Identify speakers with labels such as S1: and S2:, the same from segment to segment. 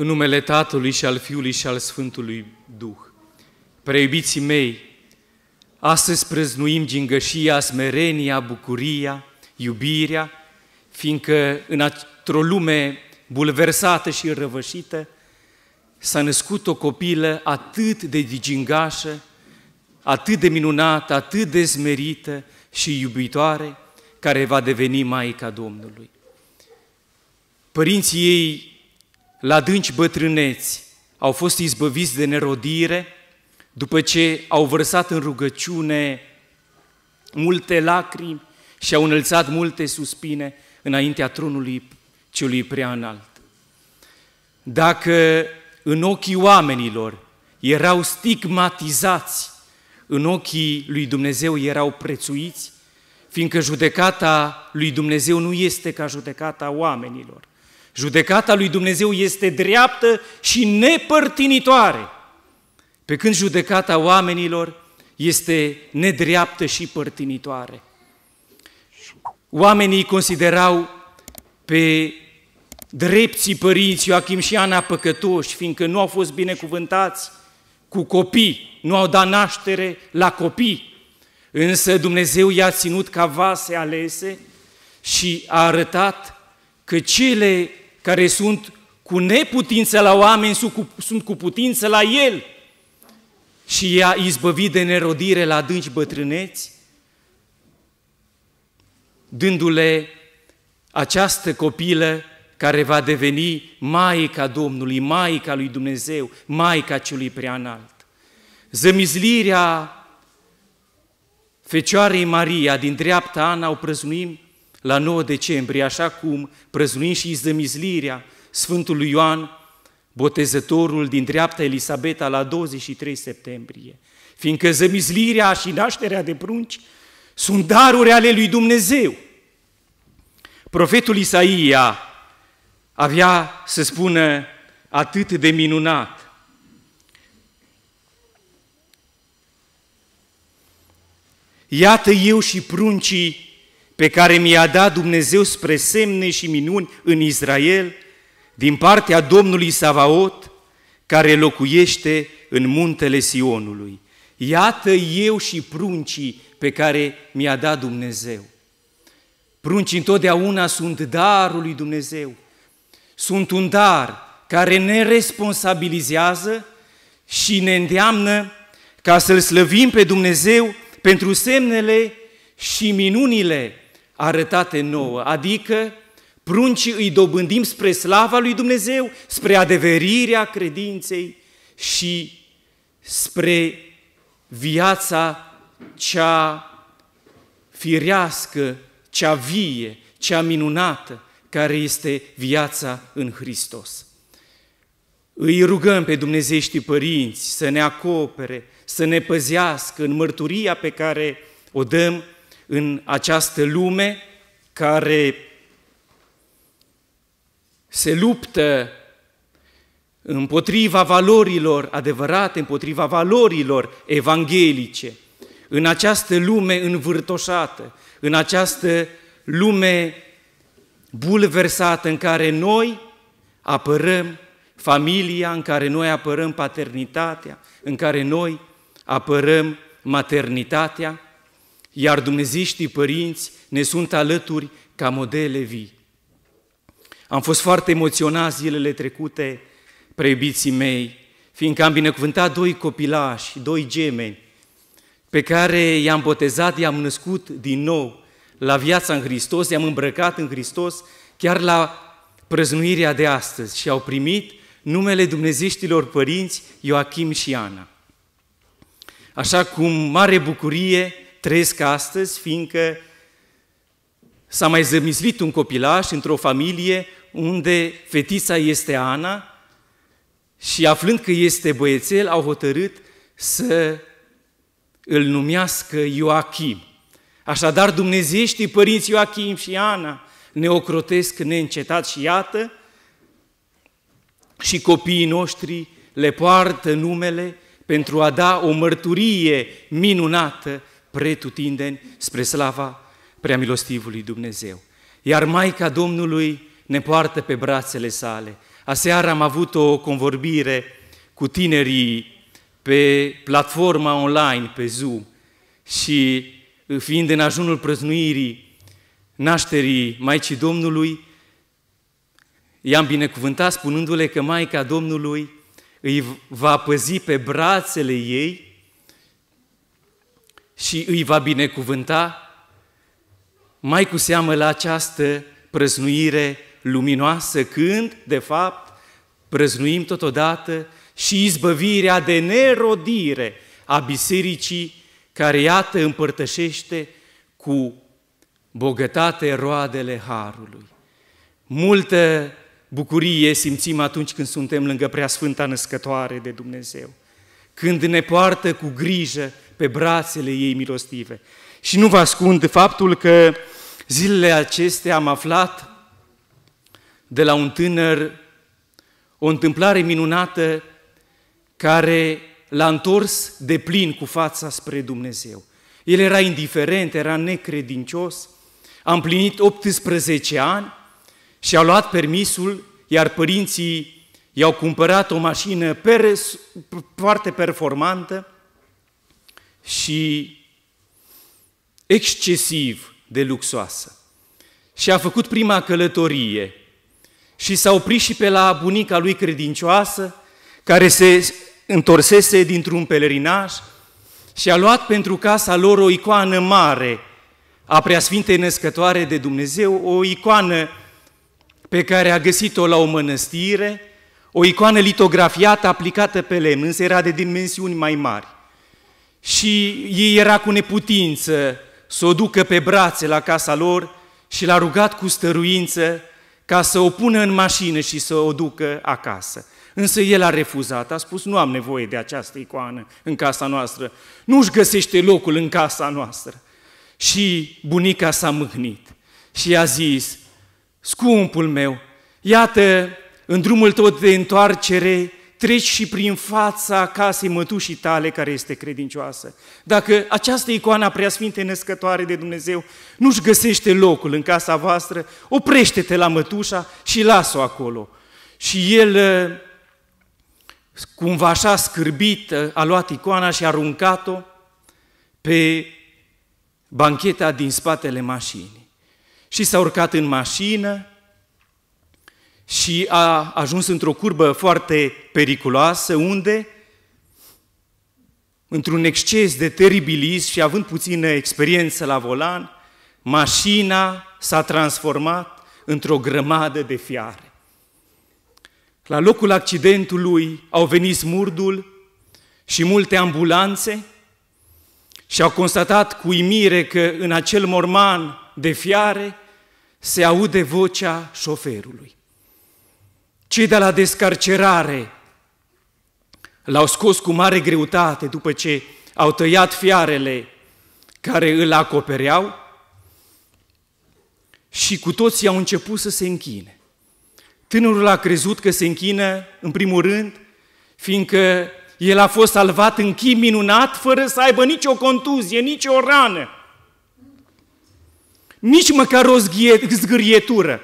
S1: În numele Tatălui și al Fiului și al Sfântului Duh. Preiubiții mei, astăzi prăznuim gingășia, smerenia, bucuria, iubirea, fiindcă în o lume bulversată și răvășită s-a născut o copilă atât de digingașă, atât de minunată, atât de smerită și iubitoare, care va deveni Maica Domnului. Părinții ei la dânci bătrâneți, au fost izbăviți de nerodire, după ce au vărsat în rugăciune multe lacrimi și au înălțat multe suspine înaintea tronului celui prea înalt. Dacă în ochii oamenilor erau stigmatizați, în ochii lui Dumnezeu erau prețuiți, fiindcă judecata lui Dumnezeu nu este ca judecata oamenilor. Judecata lui Dumnezeu este dreaptă și nepărtinitoare, pe când judecata oamenilor este nedreaptă și părtinitoare. Oamenii considerau pe drepții părinți Ioachim și Ana păcătoși, fiindcă nu au fost binecuvântați cu copii, nu au dat naștere la copii, însă Dumnezeu i-a ținut ca vase alese și a arătat că cele care sunt cu neputință la oameni sunt cu, sunt cu putință la El și i-a izbăvit de nerodire la adânci bătrâneți, dându-le această copilă care va deveni Maica Domnului, Maica lui Dumnezeu, Maica celui preanalt. Zămizlirea Fecioarei Maria din dreapta Ana o prăznuim la 9 decembrie, așa cum prăzunim și izămizlirea Sfântului Ioan, botezătorul din dreapta Elisabeta la 23 septembrie, fiindcă zămizlirea și nașterea de prunci sunt daruri ale lui Dumnezeu. Profetul Isaia avea să spună atât de minunat. Iată eu și pruncii pe care mi-a dat Dumnezeu spre semne și minuni în Israel, din partea Domnului Savaot, care locuiește în muntele Sionului. Iată eu și pruncii pe care mi-a dat Dumnezeu. Pruncii întotdeauna sunt darul lui Dumnezeu. Sunt un dar care ne responsabilizează și ne îndeamnă ca să-L slăvim pe Dumnezeu pentru semnele și minunile arătate nouă, adică pruncii îi dobândim spre slava lui Dumnezeu, spre adeverirea credinței și spre viața cea firească, cea vie, cea minunată, care este viața în Hristos. Îi rugăm pe Dumnezeștii părinți să ne acopere, să ne păzească în mărturia pe care o dăm în această lume care se luptă împotriva valorilor adevărate, împotriva valorilor evanghelice, în această lume învârtoșată, în această lume bulversată în care noi apărăm familia, în care noi apărăm paternitatea, în care noi apărăm maternitatea, iar dumneziștii părinți ne sunt alături ca modele vii. Am fost foarte emoționat zilele trecute, preiubiții mei, fiindcă am binecuvântat doi copilași, doi gemeni, pe care i-am botezat, i-am născut din nou la viața în Hristos, i-am îmbrăcat în Hristos, chiar la prăznuirea de astăzi și au primit numele dumnezeștilor părinți Ioachim și Ana. Așa cum mare bucurie trăiesc astăzi, fiindcă s-a mai zămislit un copilaș într-o familie unde fetița este Ana și aflând că este băiețel, au hotărât să îl numească Ioachim. Așadar, dumnezeieștii părinți Ioachim și Ana ne ocrotesc neîncetat și iată, și copiii noștri le poartă numele pentru a da o mărturie minunată pretutindeni spre slava preamilostivului Dumnezeu. Iar Maica Domnului ne poartă pe brațele sale. Aseară am avut o convorbire cu tinerii pe platforma online, pe Zoom, și uh, fiind în ajunul prăznuirii nașterii Maicii Domnului, i-am binecuvântat spunându-le că Maica Domnului îi va păzi pe brațele ei și îi va binecuvânta, mai cu seamă la această prăznuire luminoasă, când, de fapt, prăznuim totodată și izbăvirea de nerodire a bisericii care, iată, împărtășește cu bogătate roadele Harului. Multă bucurie simțim atunci când suntem lângă Preasfânta Născătoare de Dumnezeu, când ne poartă cu grijă pe brațele ei milostive. Și nu vă ascund faptul că zilele acestea am aflat de la un tânăr o întâmplare minunată care l-a întors de plin cu fața spre Dumnezeu. El era indiferent, era necredincios, a împlinit 18 ani și a luat permisul, iar părinții i-au cumpărat o mașină foarte performantă, și excesiv de luxoasă. Și a făcut prima călătorie și s-a oprit și pe la bunica lui credincioasă, care se întorsese dintr-un pelerinaj și a luat pentru casa lor o icoană mare a Preasfintei Născătoare de Dumnezeu, o icoană pe care a găsit-o la o mănăstire, o icoană litografiată aplicată pe lemn, însă era de dimensiuni mai mari și ei era cu neputință să o ducă pe brațe la casa lor și l-a rugat cu stăruință ca să o pună în mașină și să o ducă acasă. Însă el a refuzat, a spus, nu am nevoie de această icoană în casa noastră, nu își găsește locul în casa noastră. Și bunica s-a mâhnit și a zis, scumpul meu, iată, în drumul tău de întoarcere, treci și prin fața casei mătușii tale care este credincioasă. Dacă această icoană a preasfinte născătoare de Dumnezeu nu-și găsește locul în casa voastră, oprește-te la mătușa și las-o acolo. Și el, cumva așa scârbit, a luat icoana și a aruncat-o pe bancheta din spatele mașinii. Și s-a urcat în mașină, și a ajuns într-o curbă foarte periculoasă, unde, într-un exces de teribilism și având puțină experiență la volan, mașina s-a transformat într-o grămadă de fiare. La locul accidentului au venit smurdul și multe ambulanțe și au constatat cu imire că în acel morman de fiare se aude vocea șoferului. Cei de la descarcerare l-au scos cu mare greutate după ce au tăiat fiarele care îl acopereau și cu toții au început să se închine. Tânărul a crezut că se închină, în primul rând, fiindcă el a fost salvat în chim minunat, fără să aibă nicio contuzie, nicio rană, nici măcar o zgârietură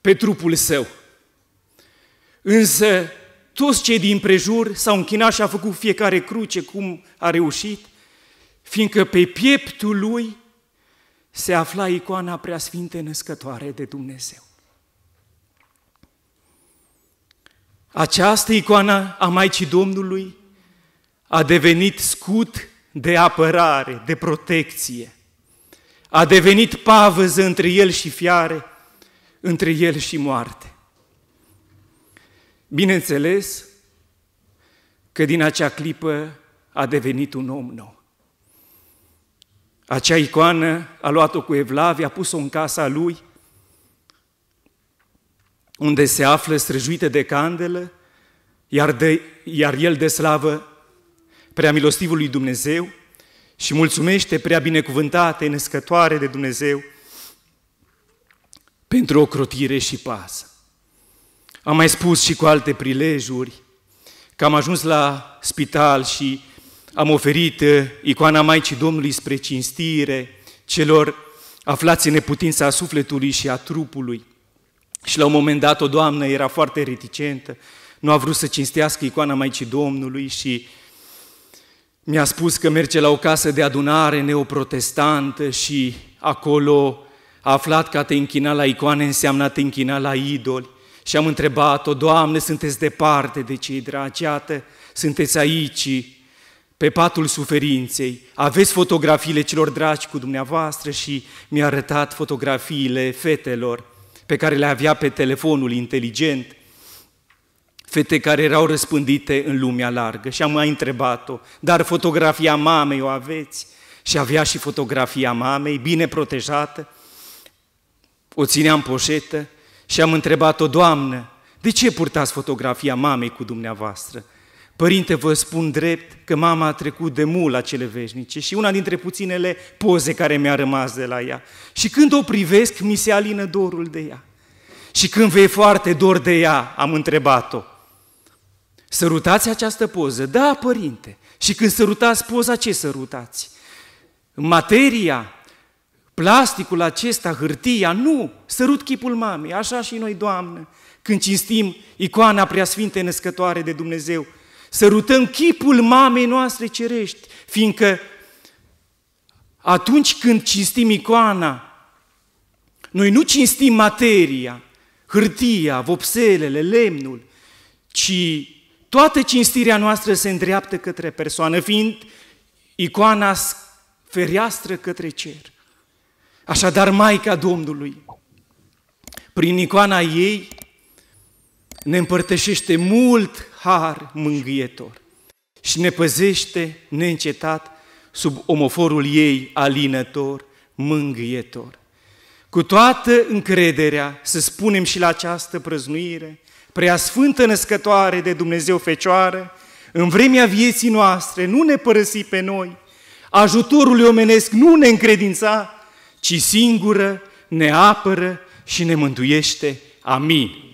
S1: pe trupul său. Însă toți cei din prejur s-au închinat și a făcut fiecare cruce cum a reușit, fiindcă pe pieptul lui se afla icoana preasfinte născătoare de Dumnezeu. Această icoană a Maicii Domnului a devenit scut de apărare, de protecție. A devenit pavăză între el și fiare, între el și moarte. Bineînțeles că din acea clipă a devenit un om nou. Acea icoană a luat-o cu Evlavie, a pus-o în casa lui, unde se află străjuite de candelă, iar, de, iar el de slavă prea milostivului Dumnezeu și mulțumește prea binecuvântate, născătoare de Dumnezeu, pentru o crotire și pasă. Am mai spus și cu alte prilejuri că am ajuns la spital și am oferit uh, icoana Maicii Domnului spre cinstire celor aflați în neputința sufletului și a trupului. Și la un moment dat o doamnă era foarte reticentă, nu a vrut să cinstească icoana Maicii Domnului și mi-a spus că merge la o casă de adunare neoprotestantă și acolo a aflat că a te închina la icoane înseamnă a te închina la idoli. Și am întrebat-o, Doamne, sunteți departe de cei dragi, iată, sunteți aici, pe patul suferinței, aveți fotografiile celor dragi cu dumneavoastră și mi-a arătat fotografiile fetelor pe care le avea pe telefonul inteligent, fete care erau răspândite în lumea largă. Și am mai întrebat-o, dar fotografia mamei o aveți? Și avea și fotografia mamei, bine protejată, o ținea în poșetă și am întrebat-o, Doamnă, de ce purtați fotografia mamei cu dumneavoastră? Părinte, vă spun drept că mama a trecut de mult la cele veșnice și una dintre puținele poze care mi-a rămas de la ea. Și când o privesc, mi se alină dorul de ea. Și când vei foarte dor de ea, am întrebat-o, sărutați această poză? Da, părinte. Și când sărutați poza, ce sărutați? Materia Plasticul acesta, hârtia, nu! Sărut chipul mamei, așa și noi, doamne, când cinstim icoana preasfinte născătoare de Dumnezeu, sărutăm chipul mamei noastre cerești, fiindcă atunci când cinstim icoana, noi nu cinstim materia, hârtia, vopselele, lemnul, ci toată cinstirea noastră se îndreaptă către persoană, fiind icoana fereastră către cer. Așadar, Maica Domnului, prin icoana ei, ne împărtășește mult har mângâietor și ne păzește neîncetat sub omoforul ei alinător, mângâietor. Cu toată încrederea să spunem și la această prăznuire, prea sfântă născătoare de Dumnezeu Fecioară, în vremea vieții noastre nu ne părăsi pe noi, ajutorul omenesc nu ne încredința, ci singură ne apără și ne mântuiește. Amin.